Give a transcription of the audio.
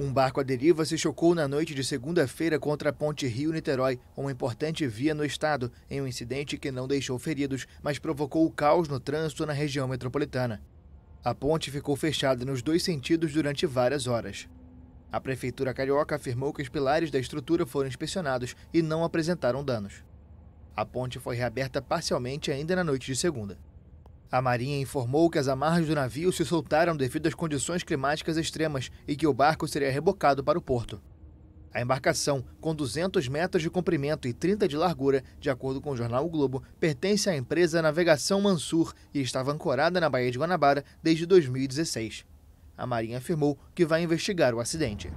Um barco à deriva se chocou na noite de segunda-feira contra a ponte Rio-Niterói, uma importante via no estado, em um incidente que não deixou feridos, mas provocou o caos no trânsito na região metropolitana. A ponte ficou fechada nos dois sentidos durante várias horas. A Prefeitura Carioca afirmou que os pilares da estrutura foram inspecionados e não apresentaram danos. A ponte foi reaberta parcialmente ainda na noite de segunda. A Marinha informou que as amarras do navio se soltaram devido às condições climáticas extremas e que o barco seria rebocado para o porto. A embarcação, com 200 metros de comprimento e 30 de largura, de acordo com o jornal o Globo, pertence à empresa Navegação Mansur e estava ancorada na Baía de Guanabara desde 2016. A Marinha afirmou que vai investigar o acidente.